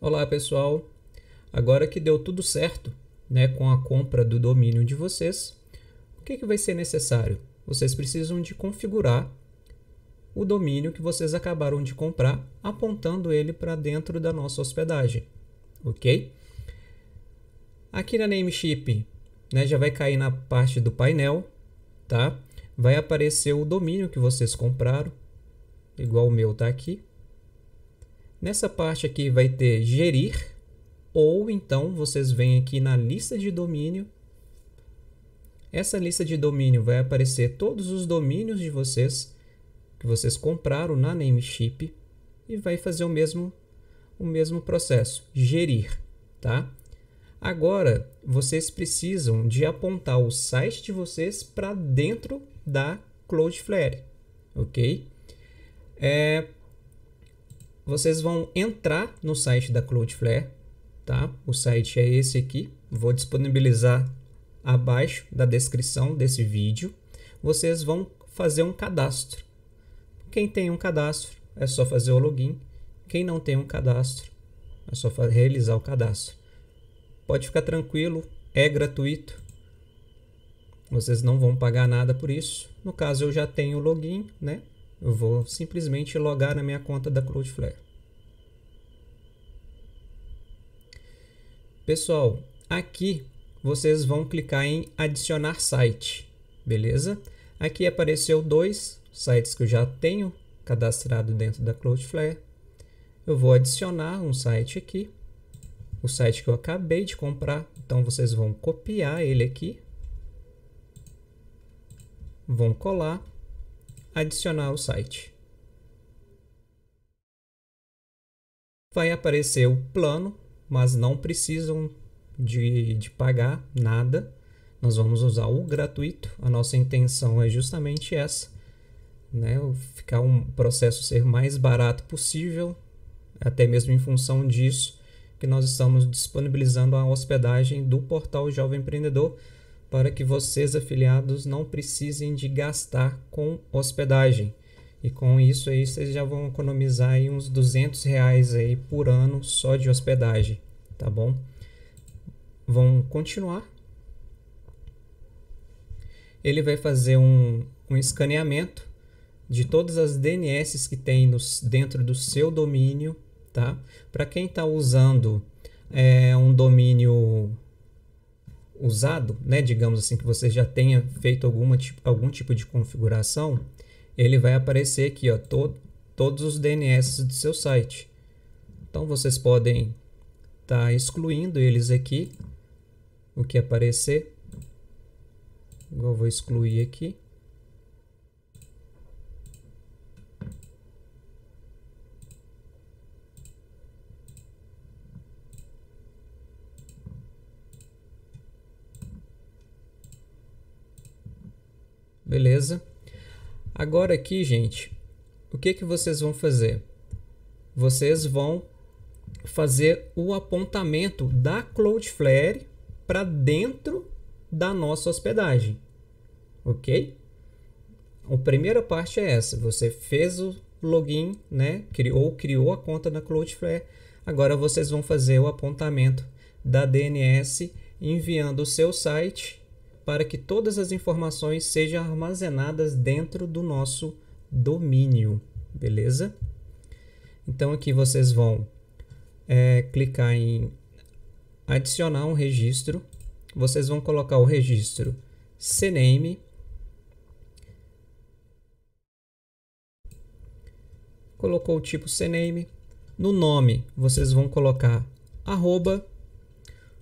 Olá pessoal, agora que deu tudo certo né, com a compra do domínio de vocês, o que, que vai ser necessário? Vocês precisam de configurar o domínio que vocês acabaram de comprar, apontando ele para dentro da nossa hospedagem, ok? Aqui na Namecheap né, já vai cair na parte do painel, tá? Vai aparecer o domínio que vocês compraram, igual o meu está aqui. Nessa parte aqui vai ter gerir, ou então vocês vêm aqui na lista de domínio. Essa lista de domínio vai aparecer todos os domínios de vocês que vocês compraram na Namecheap e vai fazer o mesmo o mesmo processo, gerir, tá? Agora, vocês precisam de apontar o site de vocês para dentro da Cloudflare, ok? É, vocês vão entrar no site da Cloudflare, tá? O site é esse aqui, vou disponibilizar abaixo da descrição desse vídeo. Vocês vão fazer um cadastro. Quem tem um cadastro é só fazer o login. Quem não tem um cadastro é só realizar o cadastro. Pode ficar tranquilo, é gratuito. Vocês não vão pagar nada por isso. No caso eu já tenho o login, né? Eu vou simplesmente logar na minha conta da Cloudflare. Pessoal, aqui vocês vão clicar em adicionar site, beleza? Aqui apareceu dois sites que eu já tenho cadastrado dentro da Cloudflare. Eu vou adicionar um site aqui, o site que eu acabei de comprar. Então vocês vão copiar ele aqui, vão colar adicionar o site. Vai aparecer o plano, mas não precisam de, de pagar nada. Nós vamos usar o gratuito. A nossa intenção é justamente essa, né? Ficar um processo ser mais barato possível, até mesmo em função disso que nós estamos disponibilizando a hospedagem do portal Jovem Empreendedor para que vocês afiliados não precisem de gastar com hospedagem. E com isso aí vocês já vão economizar aí uns 200 reais aí por ano só de hospedagem, tá bom? Vão continuar. Ele vai fazer um, um escaneamento de todas as DNS que tem nos, dentro do seu domínio, tá? Para quem está usando é, um domínio usado, né, digamos assim, que você já tenha feito alguma, tipo, algum tipo de configuração, ele vai aparecer aqui, ó, to todos os DNS do seu site. Então vocês podem estar tá excluindo eles aqui, o que aparecer. Igual vou excluir aqui. Beleza? Agora aqui, gente, o que, que vocês vão fazer? Vocês vão fazer o apontamento da Cloudflare para dentro da nossa hospedagem, ok? A primeira parte é essa, você fez o login, né? Criou, criou a conta na Cloudflare. Agora vocês vão fazer o apontamento da DNS enviando o seu site para que todas as informações sejam armazenadas dentro do nosso domínio, beleza? Então aqui vocês vão é, clicar em adicionar um registro, vocês vão colocar o registro CNAME, colocou o tipo CNAME, no nome vocês vão colocar arroba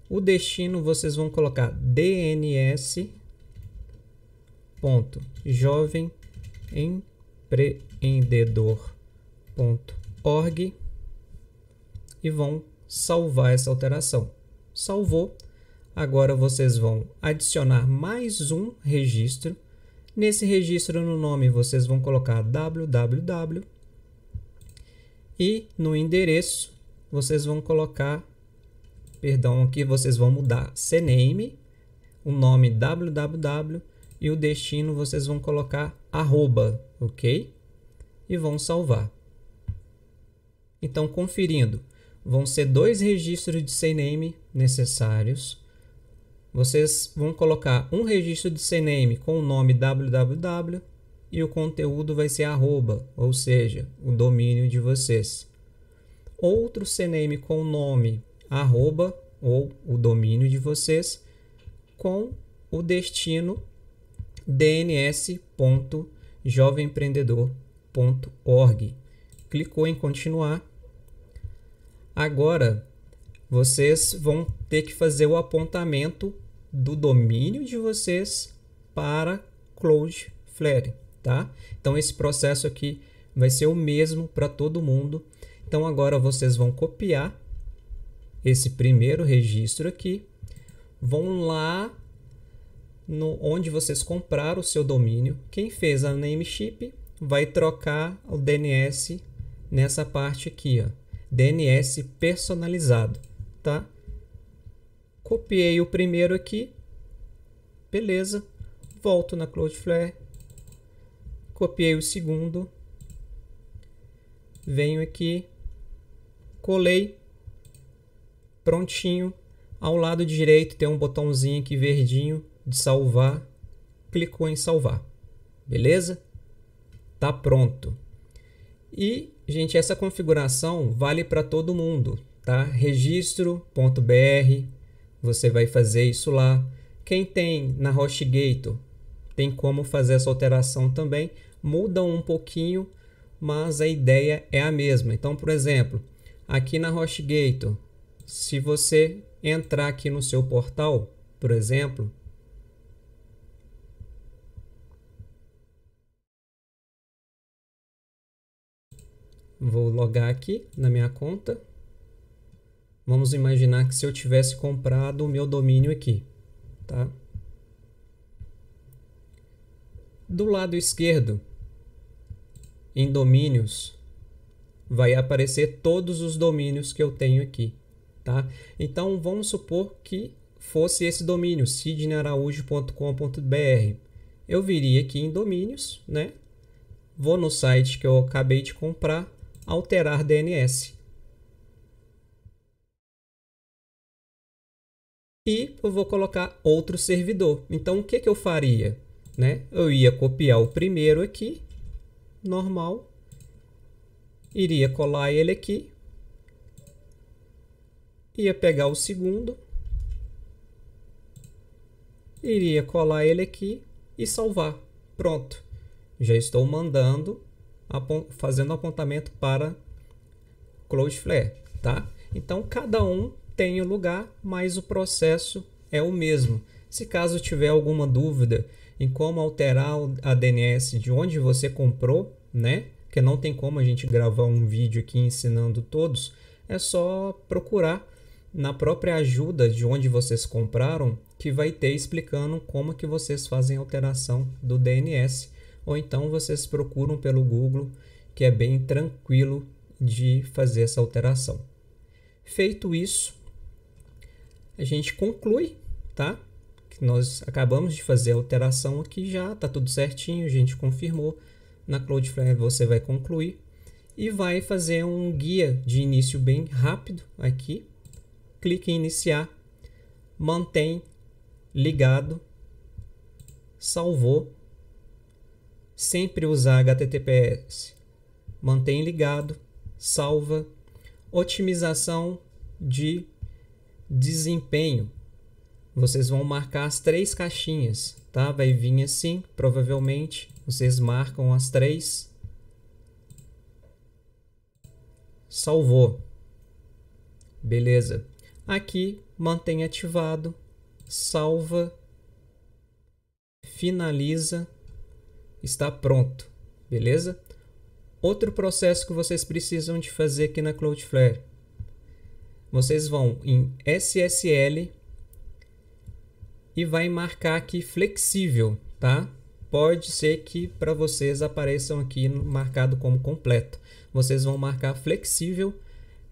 o destino vocês vão colocar DNS ponto jovem e vão salvar essa alteração. Salvou. Agora vocês vão adicionar mais um registro. Nesse registro no nome vocês vão colocar www e no endereço vocês vão colocar perdão, aqui vocês vão mudar CNAME, o nome www e o destino vocês vão colocar arroba, ok? E vão salvar. Então, conferindo, vão ser dois registros de CNAME necessários. Vocês vão colocar um registro de CNAME com o nome www e o conteúdo vai ser arroba, ou seja, o domínio de vocês. Outro CNAME com o nome arroba ou o domínio de vocês com o destino dns.jovempreendedor.org. Clicou em continuar. Agora vocês vão ter que fazer o apontamento do domínio de vocês para Cloudflare, tá? Então esse processo aqui vai ser o mesmo para todo mundo. Então agora vocês vão copiar esse primeiro registro aqui, vão lá no, onde vocês compraram o seu domínio. Quem fez a nameship vai trocar o DNS nessa parte aqui, ó, DNS personalizado, tá? Copiei o primeiro aqui, beleza. Volto na Cloudflare, copiei o segundo, venho aqui, colei, prontinho. Ao lado direito tem um botãozinho aqui verdinho de salvar. Clicou em salvar. Beleza? Tá pronto. E, gente, essa configuração vale para todo mundo, tá? Registro.br, você vai fazer isso lá. Quem tem na HostGator tem como fazer essa alteração também. Mudam um pouquinho, mas a ideia é a mesma. Então, por exemplo, aqui na HostGator se você entrar aqui no seu portal, por exemplo, vou logar aqui na minha conta. Vamos imaginar que se eu tivesse comprado o meu domínio aqui, tá? Do lado esquerdo, em domínios, vai aparecer todos os domínios que eu tenho aqui. Tá? Então vamos supor que fosse esse domínio, sidneyaraújo.com.br. Eu viria aqui em domínios, né? vou no site que eu acabei de comprar, alterar DNS. E eu vou colocar outro servidor. Então, o que, que eu faria? Né? Eu ia copiar o primeiro aqui, normal, iria colar ele aqui, ia pegar o segundo, iria colar ele aqui e salvar. Pronto, já estou mandando, fazendo apontamento para Cloudflare, tá? Então, cada um tem o lugar, mas o processo é o mesmo. Se caso tiver alguma dúvida em como alterar a DNS de onde você comprou, né? Porque não tem como a gente gravar um vídeo aqui ensinando todos, é só procurar na própria ajuda de onde vocês compraram que vai ter explicando como que vocês fazem alteração do DNS ou então vocês procuram pelo Google que é bem tranquilo de fazer essa alteração. Feito isso, a gente conclui, tá? Que nós acabamos de fazer a alteração aqui já, tá tudo certinho, a gente confirmou. Na Cloudflare você vai concluir e vai fazer um guia de início bem rápido aqui, clique em iniciar, mantém ligado, salvou, sempre usar HTTPS, mantém ligado, salva, otimização de desempenho. Vocês vão marcar as três caixinhas, tá? Vai vir assim, provavelmente. Vocês marcam as três. Salvou. Beleza. Aqui, mantém ativado, salva, finaliza, está pronto, beleza? Outro processo que vocês precisam de fazer aqui na Cloudflare. Vocês vão em SSL e vai marcar aqui flexível, tá? Pode ser que para vocês apareçam aqui marcado como completo. Vocês vão marcar flexível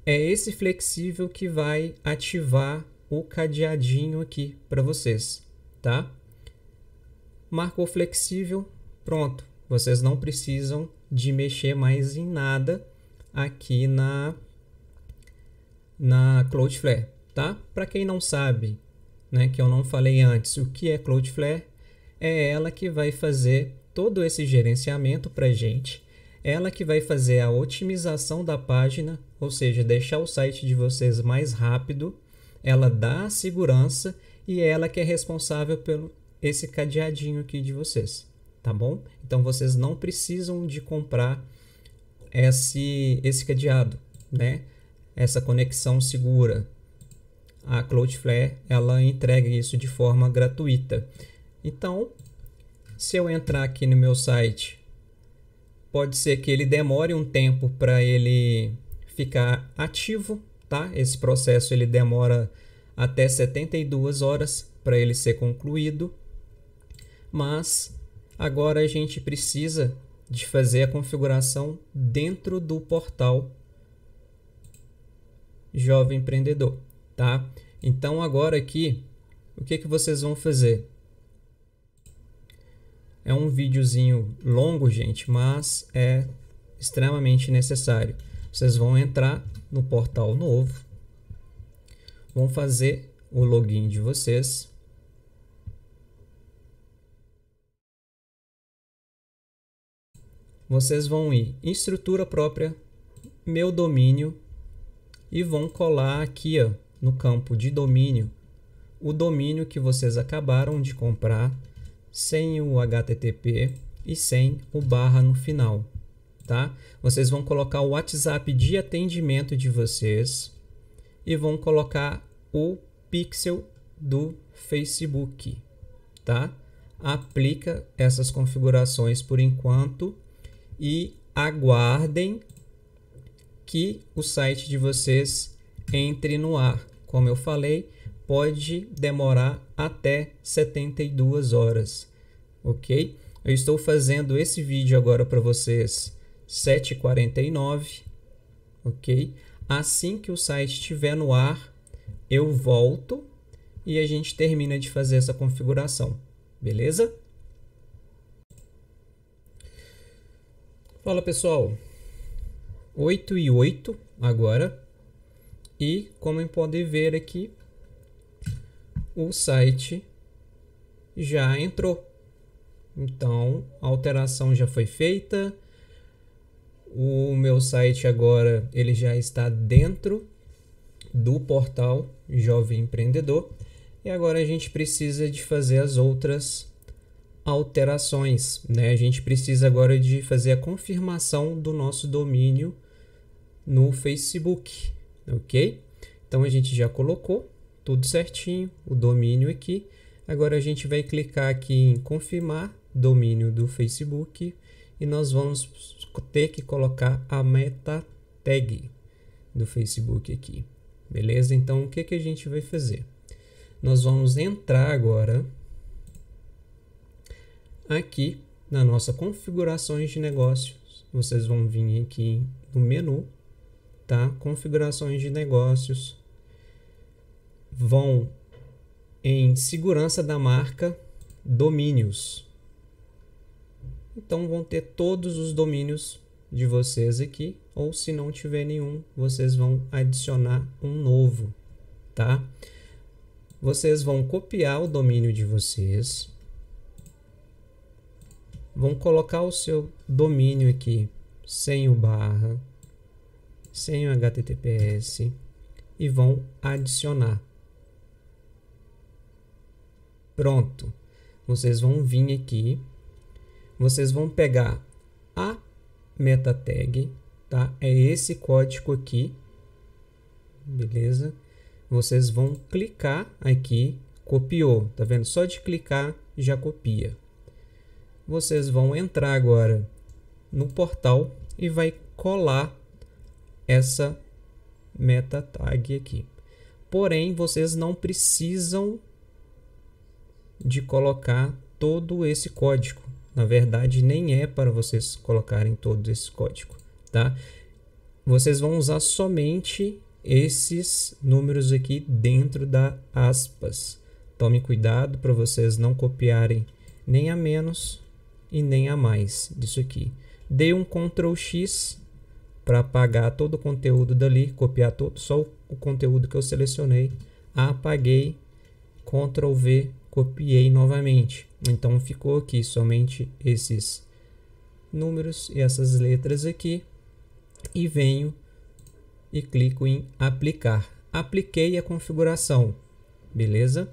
é esse flexível que vai ativar o cadeadinho aqui para vocês, tá? Marcou flexível, pronto. Vocês não precisam de mexer mais em nada aqui na na Cloudflare, tá? Para quem não sabe, né, que eu não falei antes, o que é Cloudflare? É ela que vai fazer todo esse gerenciamento para gente, ela que vai fazer a otimização da página ou seja, deixar o site de vocês mais rápido, ela dá segurança e é ela que é responsável pelo esse cadeadinho aqui de vocês, tá bom? Então vocês não precisam de comprar esse esse cadeado, né? Essa conexão segura. A Cloudflare, ela entrega isso de forma gratuita. Então, se eu entrar aqui no meu site, pode ser que ele demore um tempo para ele ficar ativo, tá? Esse processo ele demora até 72 horas para ele ser concluído, mas agora a gente precisa de fazer a configuração dentro do portal Jovem Empreendedor, tá? Então agora aqui, o que, que vocês vão fazer? É um videozinho longo, gente, mas é extremamente necessário. Vocês vão entrar no portal novo, vão fazer o login de vocês. Vocês vão ir em estrutura própria, meu domínio e vão colar aqui ó, no campo de domínio o domínio que vocês acabaram de comprar sem o HTTP e sem o barra no final tá? Vocês vão colocar o WhatsApp de atendimento de vocês e vão colocar o pixel do Facebook, tá? Aplica essas configurações por enquanto e aguardem que o site de vocês entre no ar. Como eu falei, pode demorar até 72 horas, ok? Eu estou fazendo esse vídeo agora para vocês 7h49, ok? Assim que o site estiver no ar, eu volto e a gente termina de fazer essa configuração, beleza? Fala pessoal, 8 e 8 agora, e como podem ver aqui, o site já entrou. Então, a alteração já foi feita, o meu site agora ele já está dentro do portal Jovem Empreendedor e agora a gente precisa de fazer as outras alterações, né? A gente precisa agora de fazer a confirmação do nosso domínio no Facebook, ok? Então a gente já colocou tudo certinho, o domínio aqui. Agora a gente vai clicar aqui em confirmar domínio do Facebook e nós vamos ter que colocar a meta tag do Facebook aqui. Beleza? Então, o que, que a gente vai fazer? Nós vamos entrar agora aqui na nossa configurações de negócios. Vocês vão vir aqui no menu, tá? Configurações de negócios. Vão em segurança da marca, domínios. Então vão ter todos os domínios de vocês aqui, ou se não tiver nenhum, vocês vão adicionar um novo, tá? Vocês vão copiar o domínio de vocês, vão colocar o seu domínio aqui sem o barra, sem o HTTPS e vão adicionar. Pronto. Vocês vão vir aqui vocês vão pegar a meta tag, tá? É esse código aqui, beleza? Vocês vão clicar aqui, copiou, tá vendo? Só de clicar já copia. Vocês vão entrar agora no portal e vai colar essa meta tag aqui. Porém, vocês não precisam de colocar todo esse código na verdade, nem é para vocês colocarem todo esse código, tá? Vocês vão usar somente esses números aqui dentro da aspas. Tome cuidado para vocês não copiarem nem a menos e nem a mais disso aqui. Dei um Ctrl X para apagar todo o conteúdo dali, copiar todo, só o conteúdo que eu selecionei. Apaguei, Ctrl V copiei novamente. Então ficou aqui somente esses números e essas letras aqui e venho e clico em aplicar. Apliquei a configuração, beleza?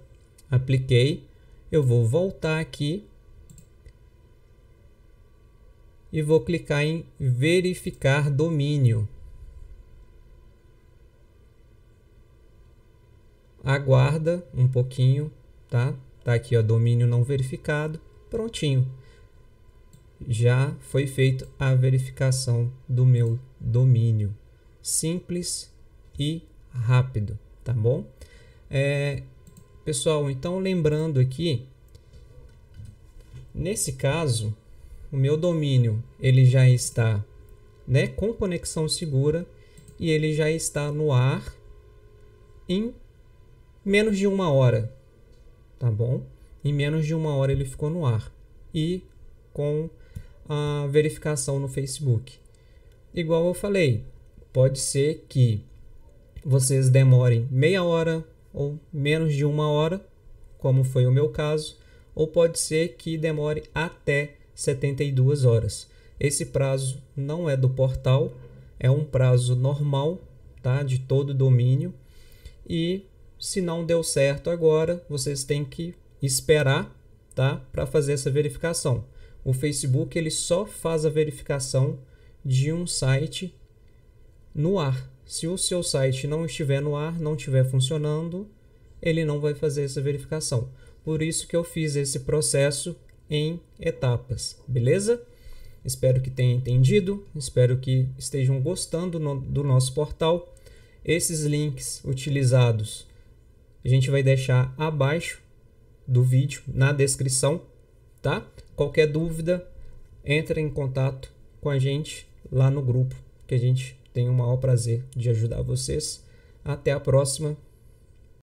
Apliquei, eu vou voltar aqui e vou clicar em verificar domínio. Aguarda um pouquinho, tá? Tá aqui, ó, domínio não verificado, prontinho. Já foi feita a verificação do meu domínio. Simples e rápido, tá bom? É, pessoal, então lembrando aqui, nesse caso, o meu domínio ele já está né, com conexão segura e ele já está no ar em menos de uma hora, tá bom? Em menos de uma hora ele ficou no ar e com a verificação no Facebook. Igual eu falei, pode ser que vocês demorem meia hora ou menos de uma hora, como foi o meu caso, ou pode ser que demore até 72 horas. Esse prazo não é do portal, é um prazo normal, tá, de todo domínio e se não deu certo agora, vocês têm que esperar, tá, para fazer essa verificação. O Facebook ele só faz a verificação de um site no ar. Se o seu site não estiver no ar, não estiver funcionando, ele não vai fazer essa verificação. Por isso que eu fiz esse processo em etapas, beleza? Espero que tenham entendido, espero que estejam gostando no, do nosso portal. Esses links utilizados a gente vai deixar abaixo do vídeo, na descrição, tá? Qualquer dúvida, entre em contato com a gente lá no grupo, que a gente tem o maior prazer de ajudar vocês. Até a próxima.